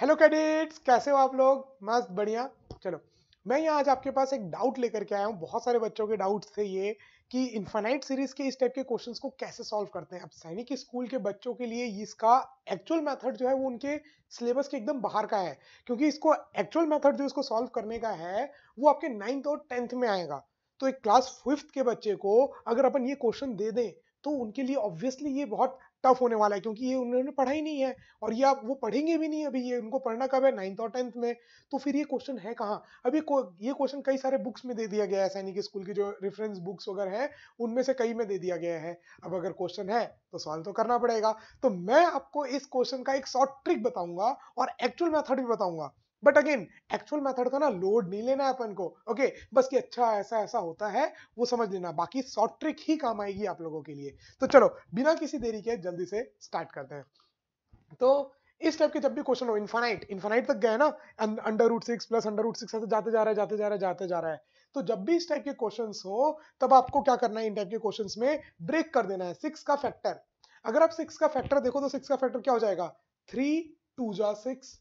hello cadets कैसे हो आप लोग मस्त बढ़िया चलो मैं यहाँ आज आपके पास एक डाउट लेकर के आया हूँ बहुत सारे बच्चों के डाउट्स थे ये कि इन्फाइनाइट सीरीज के इस टाइप के क्वेश्चंस को कैसे सॉल्व करते हैं अब सैनिक स्कूल के बच्चों के लिए इसका एक्चुअल मेथड जो है वो उनके सिलेबस के एकदम बाहर का है क्योंकि इसको एक्चुअल मेथड जो इसको सॉल्व करने का है वो आपके नाइन्थ और टेंथ में आएगा तो एक क्लास फिफ्थ के बच्चे को अगर अपन ये क्वेश्चन दे दें तो उनके लिए ऑब्वियसली ये बहुत टफ होने वाला है क्योंकि ये उन्होंने पढ़ा ही नहीं है और ये आप वो पढ़ेंगे भी नहीं अभी ये उनको पढ़ना कब है नाइन्थ और टेंथ में तो फिर ये क्वेश्चन है कहाँ अभी ये क्वेश्चन कई सारे बुक्स में दे दिया गया है सैनिक स्कूल की जो रेफरेंस बुक्स वगैरह हैं उनमें से कई में दे दिया गया है अब अगर क्वेश्चन है तो सॉल्व तो करना पड़ेगा तो मैं आपको इस क्वेश्चन का एक शॉर्ट ट्रिक बताऊंगा और एक्चुअल मैथड भी बताऊंगा बट अगेन एक्चुअल मेथड का ना लोड नहीं लेना है अपन को ओके okay, बस कि अच्छा ऐसा ऐसा होता है वो समझ लेना बाकी शॉर्ट ट्रिक ही काम आएगी आप लोगों के लिए तो चलो बिना किसी देरी के जल्दी से स्टार्ट करते हैं तो इस टाइप के जब भी क्वेश्चन हो इनफाइनाइट इनफाइनाइट तक गए ना under root six plus under root six ऐसे जाते जा रहा है जाते जा रहा है जाते जा रहा है तो जब भी इस टाइप के क्वेश्चन हो तब आपको क्या करना है इन टाइप के क्वेश्चन में ब्रेक कर देना है सिक्स का फैक्टर अगर आप सिक्स का फैक्टर देखो तो सिक्स का फैक्टर क्या हो जाएगा थ्री टू जा सिक्स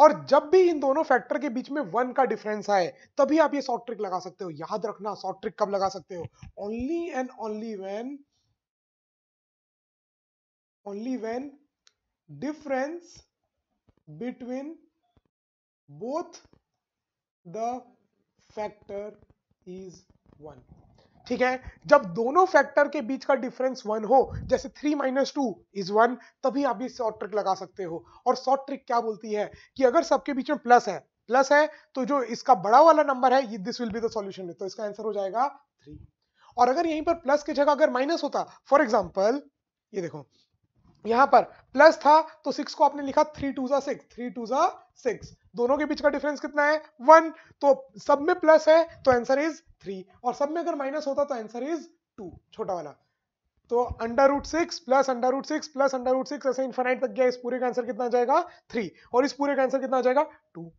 और जब भी इन दोनों फैक्टर के बीच में वन का डिफरेंस आए तभी आप ये शॉर्ट ट्रिक लगा सकते हो याद रखना शॉर्ट ट्रिक कब लगा सकते हो only and only when only when difference between both the factor is one ठीक है जब दोनों फैक्टर के बीच का डिफरेंस वन हो जैसे three minus two is one तभी आप ये शॉर्ट ट्रिक लगा सकते हो और शॉर्ट ट्रिक क्या बोलती है कि अगर सबके बीच में प्लस है प्लस है तो जो इसका बड़ा वाला नंबर है ये this will be the solution तो इसका आंसर हो जाएगा थ्री और अगर यहीं पर प्लस की जगह अगर माइनस होता फॉर एग्जाम्पल ये देखो यहां पर प्लस था तो सिक्स को आपने लिखा थ्री टू जा सिक्स थ्री टू जा सिक्स दोनों के बीच का डिफरेंस कितना है वन तो सब में प्लस है तो आंसर इज थ्री और सब में अगर माइनस होता तो आंसर इज टू छोटा वाला तो under root six plus under root six plus under root six ऐसे इन्फाइनाइट तक गया इस पूरे का आंसर कितना जाएगा थ्री और इस पूरे का आंसर कितना जाएगा टू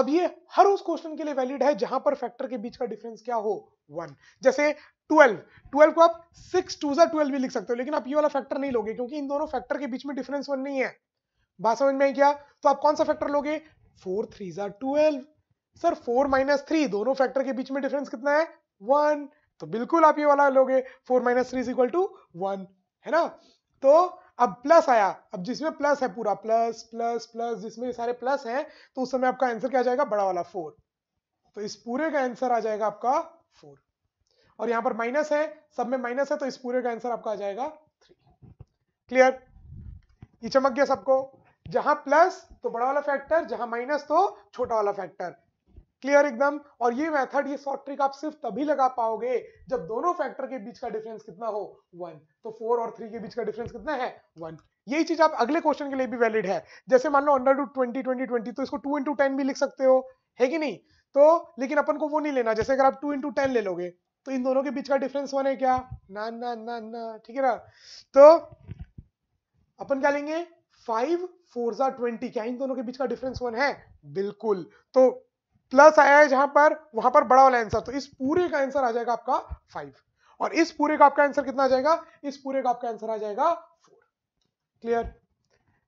अब ये हर उस क्वेश्चन के लिए वैलिड है जहां पर फैक्टर के बीच का डिफरेंस क्या हो वन जैसे ट्वेल्व ट्वेल्व को आप सिक्स टू ट्वेल्व भी लिख सकते हो लेकिन आप ये वाला फैक्टर नहीं लोगे क्योंकि इन दोनों फैक्टर के बीच में डिफरेंस वन नहीं है बात समझ में क्या तो आप कौन सा फैक्टर लोगे फोर थ्री जार twelve sir four minus three दोनों फैक्टर के बीच में डिफरेंस कितना है वन तो बिल्कुल आप ये वाला लोगे four minus three is equal to one है ना तो अब प्लस आया अब जिसमें प्लस है पूरा प्लस प्लस प्लस जिसमें सारे प्लस हैं तो उस समय आपका आंसर क्या आ जाएगा बड़ा वाला फोर तो इस पूरे का आंसर आ जाएगा आपका फोर और यहां पर माइनस है सब में माइनस है तो इस पूरे का आंसर आपका आ जाएगा थ्री क्लियर ये चमक गया सबको जहां प्लस तो बड़ा वाला फैक्टर जहां माइनस तो छोटा वाला फैक्टर क्लियर एकदम और ये मेथड ये शॉर्ट ट्रिक आप सिर्फ तभी लगा पाओगे जब दोनों फैक्टर के बीच का डिफरेंस कितना हो वन तो फोर और थ्री के बीच का डिफरेंस कितना है वन यही चीज आप अगले क्वेश्चन के लिए भी वैलिड है जैसे मान लो under two twenty twenty twenty तो इसको टू इंटू टेन भी लिख सकते हो है कि नहीं तो लेकिन अपन को वो नहीं लेना जैसे अगर आप टू इंटू टेन ले लोगे तो इन दोनों के बीच का डिफरेंस वन है क्या ना ना ना ना ठीक है ना तो अपन क्या लेंगे फाइव फोर सा ट्वेंटी क्या इन दोनों के बीच का डिफरेंस वन है बिल्कुल तो प्लस आया है जहां पर वहां पर बड़ा वाला आंसर तो इस पूरे का आंसर आ जाएगा आपका फाइव और इस पूरे का आपका आंसर कितना आ जाएगा इस पूरे का आपका आंसर आ जाएगा फोर क्लियर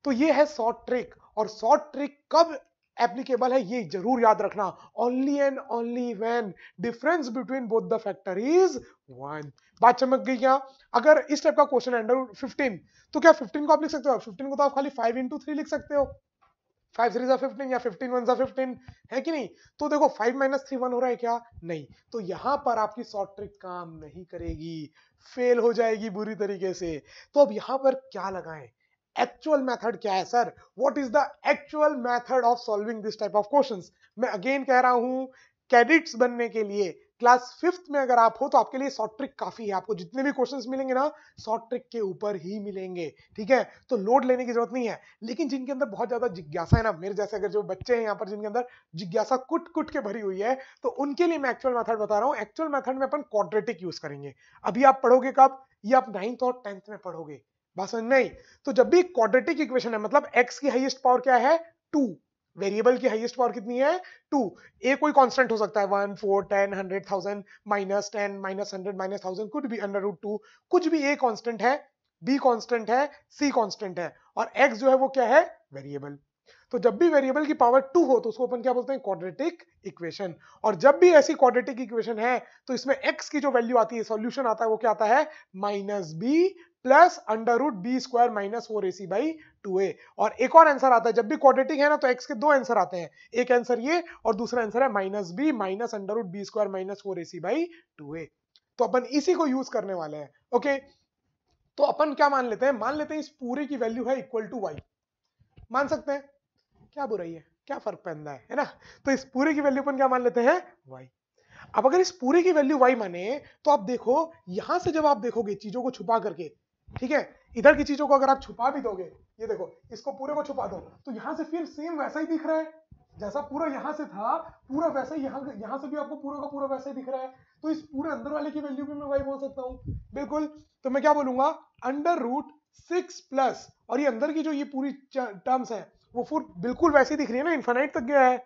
तो ये है शॉर्ट ट्रिक और शॉर्ट ट्रिक कब एप्लीकेबल है ये जरूर याद रखना only and only when difference between both the factor is one बात चमक गई क्या अगर इस टाइप का क्वेश्चन अंडर फिफ्टीन तो क्या फिफ्टीन को आप लिख सकते हो फिफ्टीन को तो आप खाली फाइव इंटू थ्री लिख सकते हो फाइव थ्री या 15 15 सा है कि नहीं तो देखो 5 माइनस थ्री वन हो रहा है क्या नहीं तो यहां पर आपकी शॉर्ट ट्रिक काम नहीं करेगी फेल हो जाएगी बुरी तरीके से तो अब यहां पर क्या लगाएं एक्चुअल मेथड क्या है sir what is the actual method of solving this type of questions मैं अगेन कह रहा हूं कैडिट्स बनने के लिए क्लास फिफ्थ में अगर आप हो तो आपके लिए शॉर्ट ट्रिक काफी है आपको जितने भी क्वेश्चंस मिलेंगे ना शॉर्ट ट्रिक के ऊपर ही मिलेंगे ठीक है तो लोड लेने की जरूरत नहीं है लेकिन जिनके अंदर बहुत ज्यादा जिज्ञासा है ना मेरे जैसे अगर जो बच्चे हैं यहाँ पर जिनके अंदर जिज्ञासा कुट कुट के भरी हुई है तो उनके लिए मैं एक्चुअल मैथड बता रहा हूँ एक्चुअल मैथड में अपन क्वाड्रेटिक यूज करेंगे अभी आप पढ़ोगे कब ये आप नाइन्थ और टेंथ में पढ़ोगे बात समझ नहीं तो जब भी क्वाड्रेटिक इक्वेशन है मतलब एक्स की हाईएस्ट पावर क्या है टू वेरिएबल की हाईएस्ट पावर कितनी है टू ए कोई कांस्टेंट हो सकता है one four ten hundred thousand minus ten minus hundred minus thousand कुछ भी अंडर रूट टू कुछ भी ए कांस्टेंट है बी कांस्टेंट है सी कांस्टेंट है और एक्स जो है वो क्या है वेरिएबल तो जब भी वेरिएबल की पावर टू हो तो उसको अपन क्या बोलते हैं क्वाड्रेटिक इक्वेशन और जब भी ऐसी क्वाड्रेटिक इक्वेशन है तो इसमें एक्स की जो वैल्यू आती है सॉल्यूशन आता है वो क्या आता है minus B plus under root B square minus four A C by two A और एक और आंसर आता है जब भी क्वाड्रेटिक है ना तो एक्स के दो आंसर आते हैं एक आंसर ये और दूसरा आंसर है minus B minus under root B square minus four A C by two A तो अपन इसी को यूज करने वाले हैं ओके तो अपन क्या मान लेते हैं मान लेते हैं इस पूरे की वैल्यू है इक्वल टू वाई मान सकते हैं क्या बुराई है क्या फर्क पड़ता है है ना तो इस पूरे की वैल्यू अपन क्या मान लेते हैं वाई अब अगर इस पूरे की वैल्यू वाई माने तो आप देखो यहां से जब आप देखोगे चीजों को छुपा करके ठीक है इधर की चीजों को अगर आप छुपा भी दोगे ये देखो इसको पूरे को छुपा दो तो यहां से फिर सेम वैसा ही दिख रहा है जैसा पूरा यहां से था पूरा वैसा ही यहां, यहां से भी आपको पूरा का पूरा वैसा ही दिख रहा है तो इस पूरे अंदर वाले की वैल्यू भी मैं वही बोल सकता हूं बिल्कुल तो मैं क्या बोलूंगा अंडर रूट सिक्स प्लस और ये अंदर की जो ये पूरी टर्म्स है वो फूड बिल्कुल वैसी दिख रही है ना इन्फेनाइट तक गया है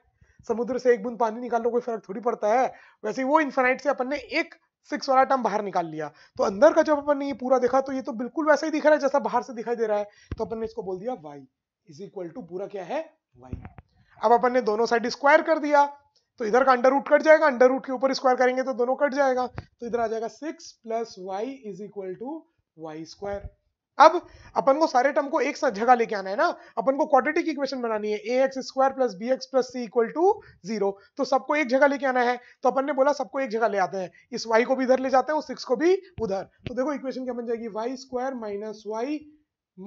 समुद्र से एक बूंद पानी निकालने कोई फर्क थोड़ी पड़ता है वैसे वो इन्फेनाइट से अपन ने एक सिक्स वाला टर्म बाहर निकाल लिया तो अंदर का जब अपन ने ये पूरा देखा तो ये तो बिल्कुल वैसा ही दिख रहा है जैसा बाहर से दिखाई दे रहा है तो अपन ने इसको बोल दिया वाई इज इक्वल टू पूरा क्या है वाई अब अपन ने दोनों साइड स्क्वायर कर दिया तो इधर का अंडर रूट कट जाएगा अंडर रूट के ऊपर स्क्वायर करेंगे तो दोनों कट जाएगा तो इधर आ जाएगा six plus Y is equal to Y square अब अपन को सारे टर्म को एक साथ जगह लेके आना है ना अपन को क्वाड्रेटिक इक्वेशन बनानी है A X square plus B X plus C equal to zero तो सबको एक जगह लेके आना है तो अपन ने बोला सबको एक जगह ले आते हैं इस वाई को भी इधर ले जाते हैं और सिक्स को भी उधर तो देखो इक्वेशन क्या बन जाएगी Y square minus Y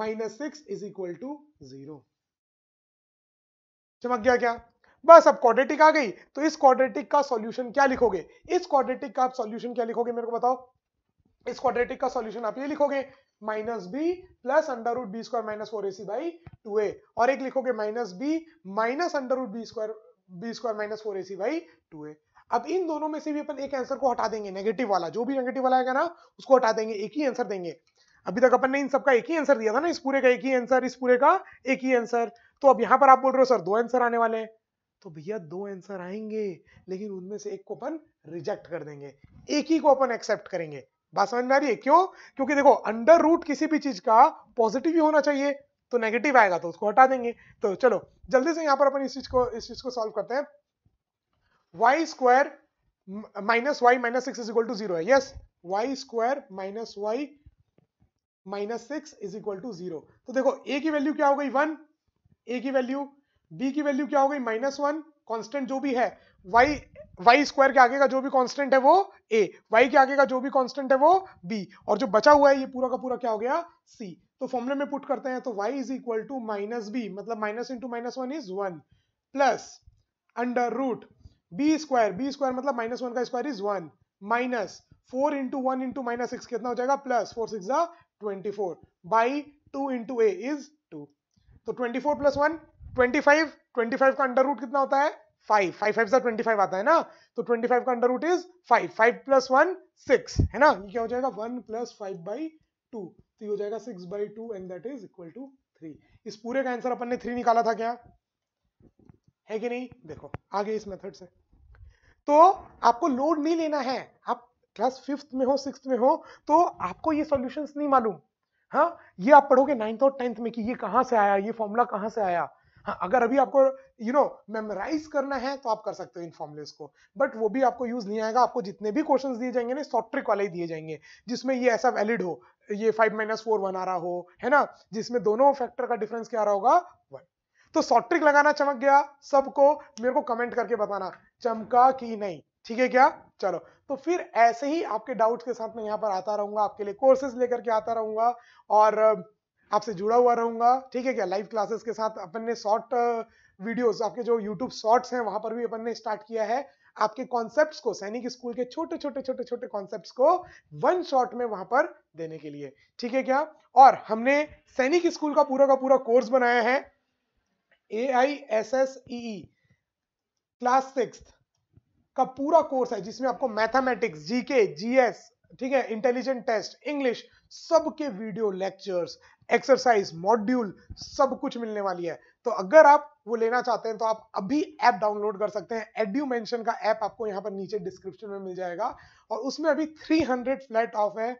minus six is equal to zero चमक गया क्या बस अब क्वाड्रेटिक आ गई तो इस क्वाड्रेटिक का सॉल्यूशन क्या लिखोगे इस क्वाड्रेटिक का आप सॉल्यूशन क्या लिखोगे मेरे को बताओ इस क्वाड्रेटिक का सॉल्यूशन आप ये लिखोगे minus B plus under root B square minus four A C by two A और एक लिखोगे minus B minus under root B square B square minus four A C by two A अब इन दोनों में से भी अपन एक आंसर को हटा देंगे नेगेटिव वाला जो भी नेगेटिव वाला आएगा ना उसको हटा देंगे एक ही आंसर देंगे अभी तक अपन ने इन सबका एक ही आंसर दिया था ना इस पूरे का एक ही आंसर इस पूरे का एक ही आंसर तो अब यहाँ पर आप बोल रहे हो सर दो आंसर आने वाले तो भैया दो आंसर आएंगे लेकिन उनमें से एक को अपन रिजेक्ट कर देंगे एक ही को अपन एक्सेप्ट करेंगे बात समझ में आ रही है क्यों क्योंकि देखो अंडर रूट किसी भी चीज का पॉजिटिव ही होना चाहिए तो नेगेटिव आएगा तो उसको हटा देंगे तो चलो जल्दी से यहां पर अपन इस चीज को इस चीज को सॉल्व करते हैं Y square minus Y minus six is equal to zero है yes Y square minus Y minus six is equal to zero तो देखो ए की वैल्यू क्या हो गई वन ए की वैल्यू बी की वैल्यू क्या हो गई माइनस वन कॉन्स्टेंट जो भी है वाई वाई स्क्वायर के आगे का जो भी कांस्टेंट है वो ए वाई के आगे का जो भी कांस्टेंट है वो बी और जो बचा हुआ है ये पूरा का पूरा क्या हो गया सी तो फॉर्मुले में पुट करते हैं तो Y is equal to minus B मतलब minus into minus one is one plus under root B square B square मतलब माइनस वन का square is one minus four into one into minus six कितना हो जाएगा plus four six twenty four by two into A is two तो twenty four plus one twenty five twenty five का under root कितना होता है five five five twenty five आता है ना तो ट्वेंटी फाइव का under root is five five plus one six है ना ये क्या हो जाएगा one plus five by two तो ये हो जाएगा six by two and that is equal to three इस पूरे का आंसर अपन ने थ्री निकाला था क्या है कि नहीं देखो आगे इस मेथड से तो आपको लोड नहीं लेना है आप क्लास फिफ्थ में हो सिक्स में हो तो आपको ये सॉल्यूशंस नहीं मालूम हाँ ये आप पढ़ोगे नाइन्थ और टेंथ में कि ये कहां से आया ये फॉर्मूला कहां से आया हाँ अगर अभी आपको यू नो मेमोराइज करना है तो आप कर सकते हो इन फॉर्मुलेस को बट वो भी आपको यूज नहीं आएगा आपको जितने भी क्वेश्चंस दिए जाएंगे ना सॉफ्ट ट्रिक वाले ही दिए जाएंगे जिसमें ये ऐसा वैलिड हो ये फाइव माइनस फोर वन आ रहा हो है ना जिसमें दोनों फैक्टर का डिफरेंस क्या आ रहा होगा वन तो सॉफ्ट ट्रिक लगाना चमक गया सबको मेरे को कमेंट करके बताना चमका कि नहीं ठीक है क्या चलो तो फिर ऐसे ही आपके डाउट्स के साथ मैं यहाँ पर आता रहूंगा आपके लिए कोर्सेज लेकर के आता रहूंगा और आपसे जुड़ा हुआ रहूंगा ठीक है क्या लाइव क्लासेस के साथ अपन ने शॉर्ट वीडियोस uh, आपके जो यूट्यूब शॉर्ट्स हैं वहां पर भी अपन ने स्टार्ट किया है आपके कॉन्सेप्ट्स को सैनिक स्कूल के छोटे छोटे छोटे छोटे कॉन्सेप्ट्स को वन शॉट में वहां पर देने के लिए ठीक है क्या और हमने सैनिक स्कूल का पूरा का पूरा कोर्स बनाया है A I S S E class six का पूरा कोर्स है जिसमें आपको मैथमेटिक्स जीके जीएस ठीक है इंटेलिजेंट टेस्ट इंग्लिश सबके वीडियो लेक्चर्स एक्सरसाइज मॉड्यूल सब कुछ मिलने वाली है तो अगर आप वो लेना चाहते हैं तो आप अभी ऐप डाउनलोड कर सकते हैं एड्यू मेंशन का ऐप आपको यहां पर नीचे डिस्क्रिप्शन में मिल जाएगा और उसमें अभी 300 फ्लैट ऑफ है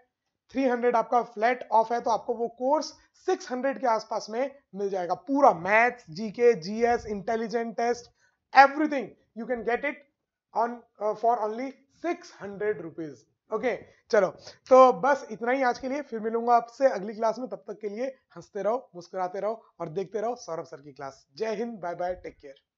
300 आपका फ्लैट ऑफ है तो आपको वो कोर्स 600 के आसपास में मिल जाएगा पूरा maths GK GS intelligent test everything you can get it on for only six hundred rupees okay चलो तो बस इतना ही आज के लिए फिर मिलूंगा आपसे अगली क्लास में तब तक के लिए हंसते रहो मुस्कुराते रहो और देखते रहो सौरभ सर की क्लास जय Hind bye bye take care